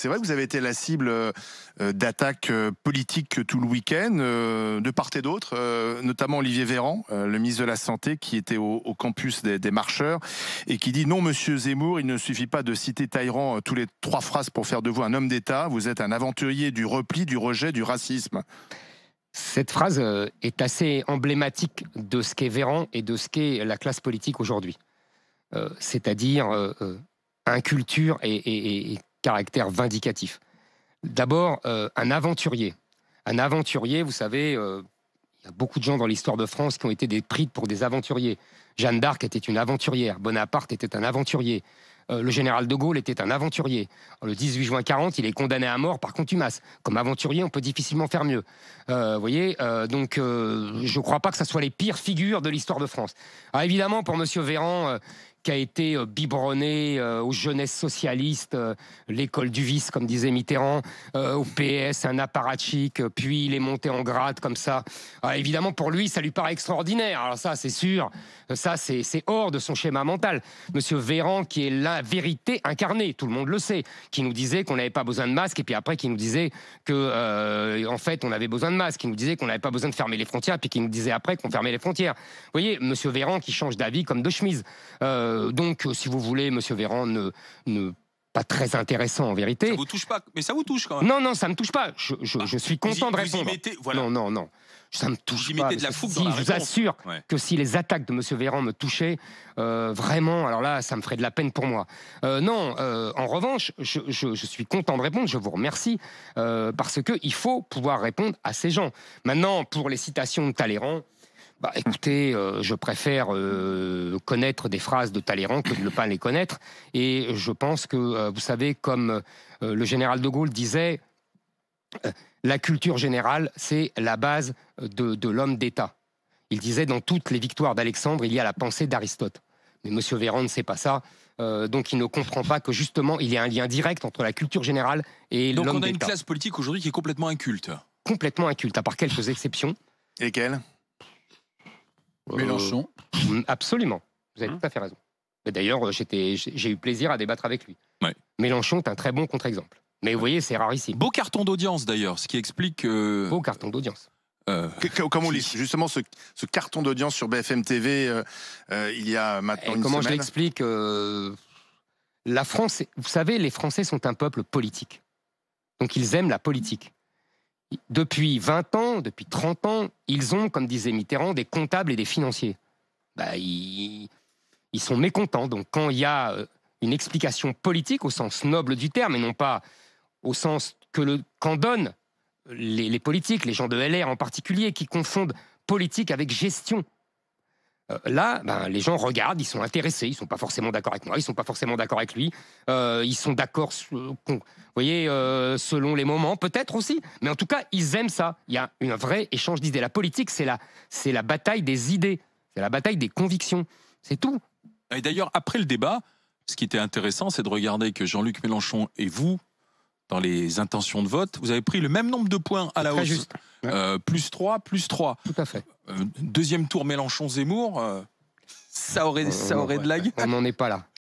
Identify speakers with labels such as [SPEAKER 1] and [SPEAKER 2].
[SPEAKER 1] c'est vrai que vous avez été la cible euh, euh, d'attaques euh, politiques tout le week-end, de part et d'autre, notamment Olivier Véran, le ministre de la Santé, qui était au, campus des, marcheurs et qui dit non, monsieur Zemmour, il ne suffit pas de citer Taïran tous les trois phrases pour faire de vous un homme d'État. Vous êtes un aventurier du repli, du rejet, du racisme. Cette phrase est assez emblématique de ce qu'est Véran et de ce qu'est la classe politique aujourd'hui. c'est-à-dire inculture et, et, caractère vindicatif. D'abord, euh, un aventurier. Un aventurier, vous savez, euh, il y a beaucoup de gens dans l'histoire de France qui ont été des pour des aventuriers. Jeanne d'Arc était une aventurière, Bonaparte était un aventurier, euh, le général de Gaulle était un aventurier. le 18 juin 40, il est condamné à mort par contumace. Comme aventurier, on peut difficilement faire mieux. Vous voyez, donc je ne crois pas que ce soit les pires figures de l'histoire de France. Alors, ah, évidemment, pour M. Véran, qui a été euh, biberonné euh, aux jeunesses socialistes, euh, l'école du vice, comme disait Mitterrand, au PS, un apparatchik, puis il est monté en grade comme ça. Ah, évidemment, pour lui, ça lui paraît extraordinaire. Alors ça, c'est sûr, ça, c'est hors de son schéma mental. Monsieur Véran, qui est la vérité incarnée, tout le monde le sait, qui nous disait qu'on n'avait pas besoin de masque, et puis après, qui nous disait que, en fait, on avait besoin de masque, qui nous disait qu'on n'avait pas besoin de fermer les frontières, puis qui nous disait après qu'on fermait les frontières. Vous voyez, Monsieur Véran qui change d'avis comme de chemise. Euh, donc, si vous voulez, Monsieur Véran ne, ne pas très intéressant en vérité. Ça vous touche pas, mais ça vous touche quand même. Non, non, ça me touche pas. Je, ah. suis content de répondre. Non, non, non. Ça me touche vous pas. de la fougue dans la je vous assure que si les attaques de M. Véran me touchaient, euh, vraiment, alors là, ça me ferait de la peine pour moi. Euh, non, en revanche, je, suis content de répondre. Je vous remercie parce que il faut pouvoir répondre à ces gens. Maintenant, pour les citations de Talleyrand. Bah, écoutez, euh, je préfère euh, connaître des phrases de Talleyrand que de ne pas les connaître. Et je pense que, euh, vous savez, comme le général de Gaulle disait, la culture générale, c'est la base de, de l'homme d'État. Il disait, dans toutes les victoires d'Alexandre, il y a la pensée d'Aristote. Mais M. Véran ne sait pas ça. donc il ne comprend pas que justement il y a un lien direct entre la culture générale et l'homme d'État. Donc on a une classe politique aujourd'hui qui est complètement inculte. Complètement inculte, à part quelques exceptions. Lesquelles euh, Mélenchon. Mm, absolument. Vous avez hein tout à fait raison. D'ailleurs, euh, j'ai eu plaisir à débattre avec lui. Mélenchon est un très bon contre-exemple. Mais vous voyez, c'est rare ici. Beau carton d'audience d'ailleurs, ce qui explique. Euh, Beau carton d'audience. Comment on lit justement ce, carton d'audience sur BFM TV il y a maintenant une semaine comment je l'explique La France, vous savez, les Français sont un peuple politique. Donc ils aiment la politique depuis 20 ans, depuis 30 ans, ils ont, comme disait Mitterrand, des comptables et des financiers. Bah, ils, sont mécontents. Donc quand il y a euh, une explication politique au sens noble du terme et non pas au sens que le qu'en donnent les, politiques, les gens de LR en particulier, qui confondent politique avec gestion. Euh, là, ben, les gens regardent, ils sont intéressés, ils ne sont pas forcément d'accord avec moi, ils ne sont pas forcément d'accord avec lui, euh, ils sont d'accord, euh, voyez, selon les moments, peut-être aussi, mais en tout cas, ils aiment ça. Il y a un vrai échange d'idées. La politique, c'est la, c'est la bataille des idées, c'est la bataille des convictions, c'est tout. Et d'ailleurs, après le débat, ce qui était intéressant, c'est de regarder que Jean-Luc Mélenchon et vous, dans les intentions de vote, vous avez pris le même nombre de points à la hausse. Juste. Euh, plus 3, plus 3. Tout à fait. Euh, deuxième tour Mélenchon-Zemmour, euh, ça aurait, ça aurait de l'ague. On n'en est pas là.